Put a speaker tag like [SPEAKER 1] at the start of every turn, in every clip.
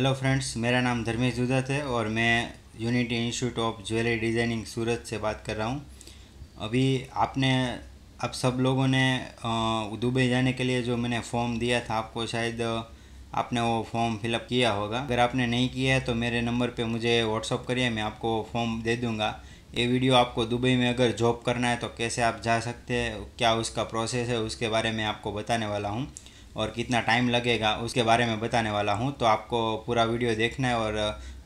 [SPEAKER 1] hello friends मेरा नाम धर्मेश जुदत है और मैं Unity Institute of Jewellery Designing Surat से बात कर रहा हूँ अभी आपने आप सब लोगों ने दुबई जाने के लिए जो मैंने फॉर्म दिया था आपको शायद आपने वो फॉर्म फिलअप किया होगा अगर आपने नहीं किया है तो मेरे नंबर पे मुझे व्हाट्सअप करिए मैं आपको फॉर्म दे दूँगा ये वीडियो आपको दुबई में अगर जॉब करना है तो कैसे आप जा सकते हैं क्या उसका प्रोसेस है उसके बारे में आपको बताने वाला हूँ और कितना टाइम लगेगा उसके बारे में बताने वाला हूँ तो आपको पूरा वीडियो देखना है और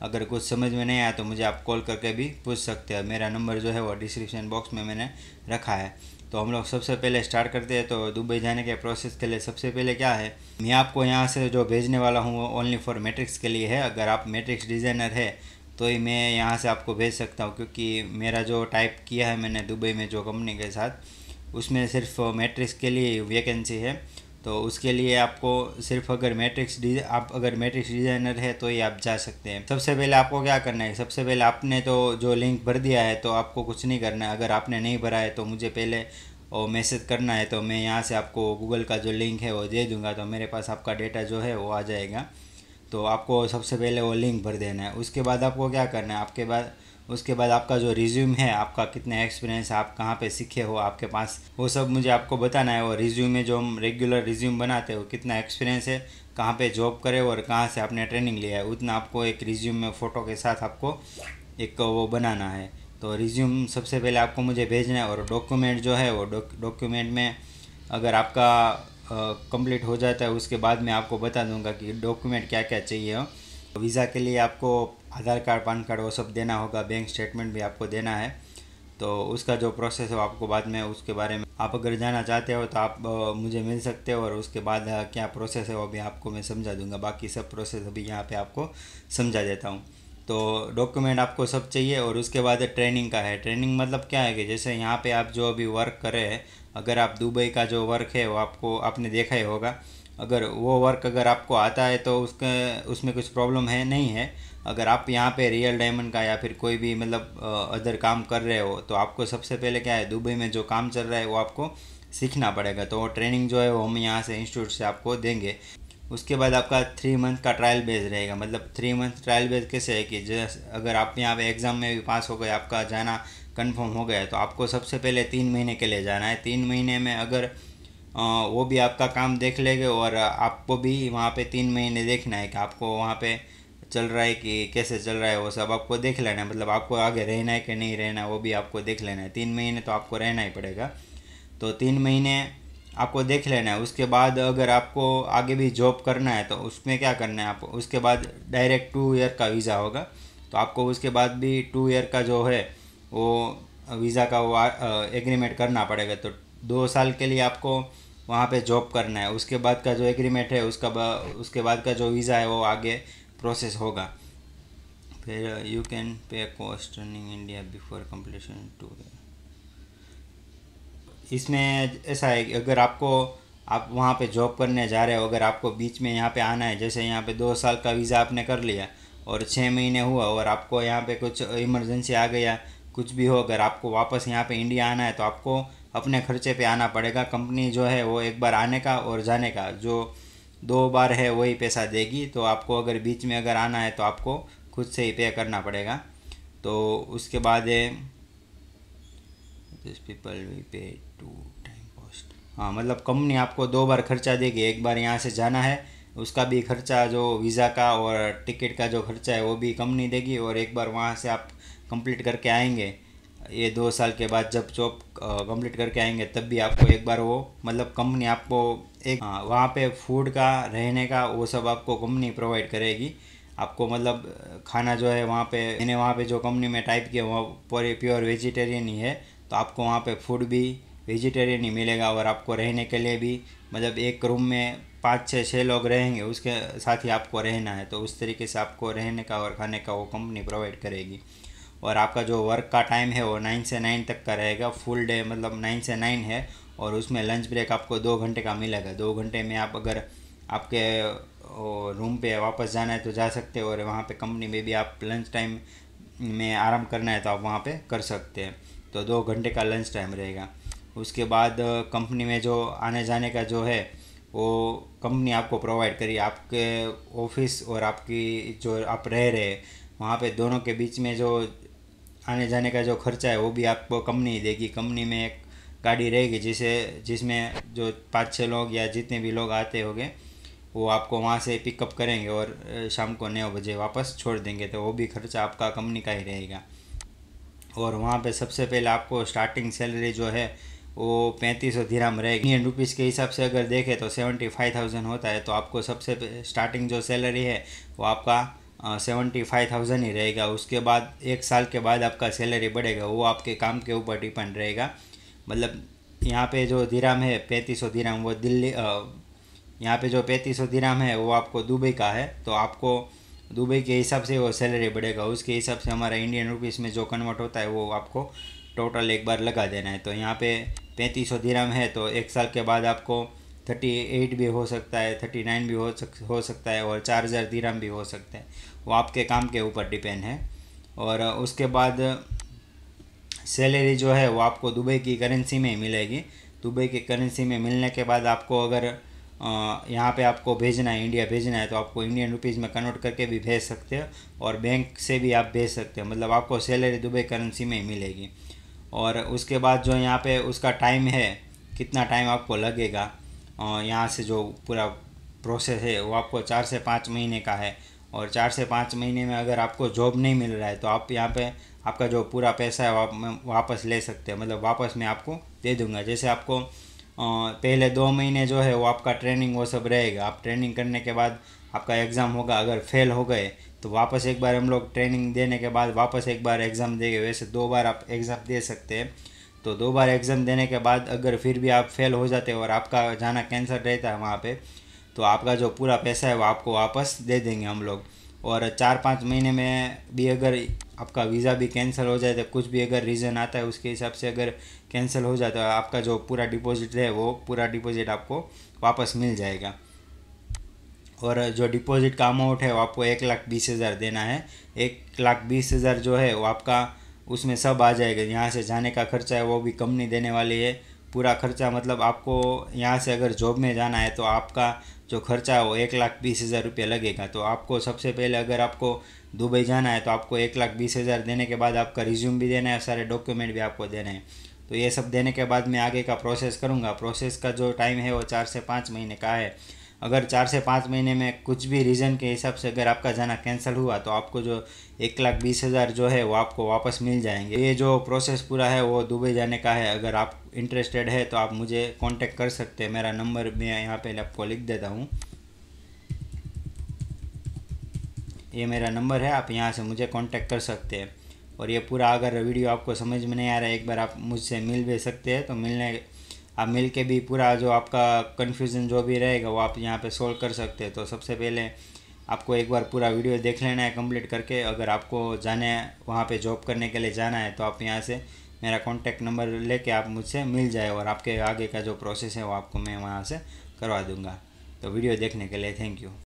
[SPEAKER 1] अगर कुछ समझ में नहीं आया तो मुझे आप कॉल करके भी पूछ सकते हैं मेरा नंबर जो है वो डिस्क्रिप्शन बॉक्स में मैंने रखा है तो हम लोग सबसे पहले स्टार्ट करते हैं तो दुबई जाने के प्रोसेस के लिए सबसे पहले क्या है मैं आपको यहाँ से जो भेजने वाला हूँ वो ओनली फॉर मेट्रिक्स के लिए है अगर आप मेट्रिक्स डिज़ाइनर है तो ही मैं यहाँ से आपको भेज सकता हूँ क्योंकि मेरा जो टाइप किया है मैंने दुबई में जो कंपनी के साथ उसमें सिर्फ मेट्रिक्स के लिए वैकेंसी है तो उसके लिए आपको सिर्फ अगर मैट्रिक्स आप अगर मैट्रिक्स डिज़ाइनर है तो ये आप जा सकते हैं सबसे पहले आपको क्या करना है सबसे पहले आपने तो जो लिंक भर दिया है तो आपको कुछ नहीं करना है अगर आपने नहीं भरा है तो मुझे पहले और मैसेज करना है तो मैं यहाँ से आपको गूगल का जो लिंक है वो दे दूँगा तो मेरे पास आपका डेटा जो है वो आ जाएगा तो आपको सबसे पहले वो लिंक भर देना है उसके बाद आपको क्या करना है आपके बाद उसके बाद आपका जो रिज्यूम है आपका कितना एक्सपीरियंस आप कहाँ पे सीखे हो आपके पास वो सब मुझे आपको बताना है और रिज्यूम में जो हम रेगुलर रिज्यूम बनाते हो कितना एक्सपीरियंस है कहाँ पे जॉब करे और कहाँ से आपने ट्रेनिंग लिया है उतना आपको एक रिज्यूम में फ़ोटो के साथ आपको एक वो बनाना है तो रिज्यूम सबसे पहले आपको मुझे भेजना है और डॉक्यूमेंट जो है वो डॉक्यूमेंट में अगर आपका कंप्लीट हो जाता है उसके बाद मैं आपको बता दूंगा कि डॉक्यूमेंट क्या क्या चाहिए हो वीज़ा के लिए आपको आधार कार्ड पान कार्ड वो सब देना होगा बैंक स्टेटमेंट भी आपको देना है तो उसका जो प्रोसेस है आपको बाद में उसके बारे में आप अगर जाना चाहते हो तो आप मुझे मिल सकते हो और उसके बाद क्या प्रोसेस है वो भी आपको मैं समझा दूंगा बाकी सब प्रोसेस अभी यहाँ पे आपको समझा देता हूँ तो डॉक्यूमेंट आपको सब चाहिए और उसके बाद ट्रेनिंग का है ट्रेनिंग मतलब क्या है कि जैसे यहाँ पर आप जो अभी वर्क कर रहे हैं अगर आप दुबई का जो वर्क है वो आपको आपने देखा ही होगा अगर वो वर्क अगर आपको आता है तो उसके उसमें कुछ प्रॉब्लम है नहीं है अगर आप यहाँ पे रियल डायमंड का या फिर कोई भी मतलब अदर काम कर रहे हो तो आपको सबसे पहले क्या है दुबई में जो काम चल रहा है वो आपको सीखना पड़ेगा तो ट्रेनिंग जो है वो हम यहाँ से इंस्टीट्यूट से आपको देंगे उसके बाद आपका थ्री मंथ का ट्रायल बेस रहेगा मतलब थ्री मंथ ट्रायल बेस कैसे है कि जैसे अगर आप यहाँ पे एग्ज़ाम में भी पास हो गए आपका जाना कंफर्म हो गया तो आपको सबसे पहले तीन महीने के लिए जाना है तीन महीने में अगर वो भी आपका काम देख लेंगे और आपको भी वहाँ पे तीन महीने देखना है कि आपको वहाँ पे चल रहा है कि कैसे चल रहा है वो सब आपको देख लेना है मतलब आपको आगे रहना है कि नहीं रहना है वो भी आपको देख लेना है तीन महीने तो आपको रहना ही पड़ेगा तो तीन महीने आपको देख लेना है उसके बाद अगर आपको आगे भी जॉब करना है तो उसमें क्या करना है आप उसके बाद डायरेक्ट टू ईयर का वीज़ा होगा तो आपको उसके बाद भी टू ईयर का जो है वो वीज़ा का वो एग्रीमेंट करना पड़ेगा तो दो साल के लिए आपको वहाँ पे जॉब करना है उसके बाद का जो एग्रीमेंट है उसका उसके बाद का जो वीज़ा है वो आगे प्रोसेस होगा फिर you can pay cost running India before completion to इसमें ऐसा है कि अगर आपको आप वहाँ पे जॉब करने जा रहे हो अगर आपको बीच में यहाँ पे आना है जैसे यहाँ पे दो साल का वीज़ा आपने कर लिया और छः महीने हुआ और आपको यहाँ पे कुछ इमरजेंसी आ गया कुछ भी हो अगर आपको वापस यहाँ पे इंडिया आना है तो आपको अपने खर्चे पे आना पड़ेगा कंपनी जो है वो एक बार आने का और जाने का जो दो बार है वही पैसा देगी तो आपको अगर बीच में अगर आना है तो आपको खुद से ही पे करना पड़ेगा तो उसके बाद this people we pay two time post हाँ मतलब कंपनी आपको दो बार खर्चा देगी एक बार यहाँ से जाना है उसका भी खर्चा जो वीज़ा का और टिकट का जो खर्चा है वो भी कंपनी देगी और एक बार वहाँ से आप कंप्लीट करके आएंगे ये दो साल के बाद जब जॉब कंप्लीट करके आएंगे तब भी आपको एक बार वो मतलब कंपनी आपको एक वहाँ पे फूड का रहने का वो सब आपको कंपनी प्रोवाइड करेगी आपको मतलब खाना जो है वहाँ पे मैंने वहाँ पे जो कंपनी में टाइप किया वहाँ पूरे प्योर वेजिटेरियन ही है तो आपको वहाँ पे फूड भी वेजिटेरियन ही मिलेगा और आपको रहने के लिए भी मतलब एक रूम में पाँच छः छः लोग रहेंगे उसके साथ ही आपको रहना है तो उस तरीके से आपको रहने का और खाने का वो कंपनी प्रोवाइड करेगी और आपका जो वर्क का टाइम है वो नाइन से नाइन तक का रहेगा फुल डे मतलब नाइन से नाइन है और उसमें लंच ब्रेक आपको दो घंटे का मिलेगा दो घंटे में आप अगर आपके रूम पे वापस जाना है तो जा सकते हो और वहाँ पे कंपनी में भी आप लंच टाइम में आराम करना है तो आप वहाँ पे कर सकते हैं तो दो घंटे का लंच टाइम रहेगा उसके बाद कंपनी में जो आने जाने का जो है वो कंपनी आपको प्रोवाइड करी आपके ऑफिस और आपकी जो आप रह रहे वहाँ पे दोनों के बीच में जो आने जाने का जो खर्चा है वो भी आपको कंपनी देगी कंपनी में एक गाड़ी रहेगी जिसे जिसमें जो पाँच छः लोग या जितने भी लोग आते होंगे वो आपको वहाँ से पिकअप करेंगे और शाम को नौ बजे वापस छोड़ देंगे तो वो भी खर्चा आपका कंपनी का ही रहेगा और वहाँ पे सबसे पहले आपको स्टार्टिंग सैलरी जो है वो पैंतीस सौ में रहेगी इंडियन रुपीज़ के हिसाब से अगर देखें तो सेवेंटी फाइव थाउजेंड होता है तो आपको सबसे स्टार्टिंग जो सैलरी है वो आपका सेवेंटी फाइव थाउजेंड ही रहेगा उसके बाद एक साल के बाद आपका सैलरी बढ़ेगा वो आपके काम के ऊपर डिपेंड रहेगा मतलब यहाँ पे जो धीराम है पैंतीस सौ धीराम वो दिल्ली यहाँ पे जो पैंतीस सौ धीराम है वो आपको दुबई का है तो आपको दुबई के हिसाब से वो सैलरी बढ़ेगा उसके हिसाब से हमारा इंडियन रुपीज़ में जो कन्वर्ट होता है वो आपको टोटल एक बार लगा देना है तो यहाँ पे पैंतीस सौ धीराम है तो एक साल के बाद आपको थर्टी एट भी हो सकता है थर्टी नाइन भी हो सक हो सकता है और चार हज़ार धीराम भी हो सकते हैं वो आपके काम के ऊपर डिपेंड है और उसके बाद सैलरी जो है वो आपको दुबई की करेंसी में ही मिलेगी दुबई की करेंसी में मिलने के बाद आपको अगर यहाँ पे आपको भेजना है इंडिया भेजना है तो आपको इंडियन रुपीज़ में कन्वर्ट करके भी भेज सकते हो और बैंक से भी आप भेज सकते हो मतलब आपको सैलरी दुबई करेंसी में ही मिलेगी और उसके बाद जो यहाँ पे उसका टाइम है कितना टाइम आपको लगेगा यहाँ से जो पूरा प्रोसेस है वो आपको चार से पाँच महीने का है और चार से पाँच महीने में अगर आपको जॉब नहीं मिल रहा है तो आप यहाँ पे आपका जो पूरा पैसा है आप वापस ले सकते हैं मतलब वापस मैं आपको दे दूँगा जैसे आपको पहले दो महीने जो है वो आपका ट्रेनिंग वो सब रहेगा आप ट्रेनिंग करने के बाद आपका एग्ज़ाम होगा अगर फेल हो गए तो वापस एक बार हम लोग ट्रेनिंग देने के बाद वापस एक बार एग्ज़ाम देंगे वैसे दो बार आप एग्ज़ाम दे सकते हैं तो दो बार एग्ज़ाम देने के बाद अगर फिर भी आप फेल हो जाते हो और आपका जाना कैंसिल रहता है वहाँ पे तो आपका जो पूरा पैसा है वो आपको वापस दे देंगे हम लोग और चार पाँच महीने में भी अगर आपका वीज़ा भी कैंसिल हो जाए तो कुछ भी अगर रीज़न आता है उसके हिसाब से अगर कैंसिल हो जाता तो है आपका जो पूरा डिपॉजिट है वो पूरा डिपॉजिट आपको वापस मिल जाएगा और जो डिपॉजिट का अमाउंट है वो आपको एक लाख बीस हज़ार देना है एक लाख बीस हज़ार जो है वो आपका उसमें सब आ जाएगा यहाँ से जाने का खर्चा है वो भी कम नहीं देने वाली है पूरा खर्चा मतलब आपको यहाँ से अगर जॉब में जाना है तो आपका जो खर्चा है वो एक लाख बीस हज़ार रुपये लगेगा तो आपको सबसे पहले अगर आपको दुबई जाना है तो आपको एक लाख बीस हज़ार देने के बाद आपका रिज्यूम भी देना है सारे डॉक्यूमेंट भी आपको देने हैं तो ये सब देने के बाद मैं आगे का प्रोसेस करूँगा प्रोसेस का जो टाइम है वो चार से पाँच महीने का है अगर चार से पाँच महीने में कुछ भी रीज़न के हिसाब से अगर आपका जाना कैंसिल हुआ तो आपको जो एक लाख बीस हज़ार जो है वो आपको वापस मिल जाएंगे ये जो प्रोसेस पूरा है वो दुबई जाने का है अगर आप इंटरेस्टेड है तो आप मुझे कांटेक्ट कर सकते हैं मेरा नंबर मैं यहाँ पे आपको लिख देता हूँ ये मेरा नंबर है आप यहाँ से मुझे कॉन्टेक्ट कर सकते हैं और ये पूरा अगर वीडियो आपको समझ में नहीं आ रहा है एक बार आप मुझसे मिल भी सकते हैं तो मिलने आप मिल के भी पूरा जो आपका कन्फ्यूज़न जो भी रहेगा वो आप यहाँ पे सोल्व कर सकते हैं तो सबसे पहले आपको एक बार पूरा वीडियो देख लेना है कंप्लीट करके अगर आपको जाने वहाँ पे जॉब करने के लिए जाना है तो आप यहाँ से मेरा कॉन्टैक्ट नंबर लेके आप मुझसे मिल जाए और आपके आगे का जो प्रोसेस है वो आपको मैं वहाँ से करवा दूँगा तो वीडियो देखने के लिए थैंक यू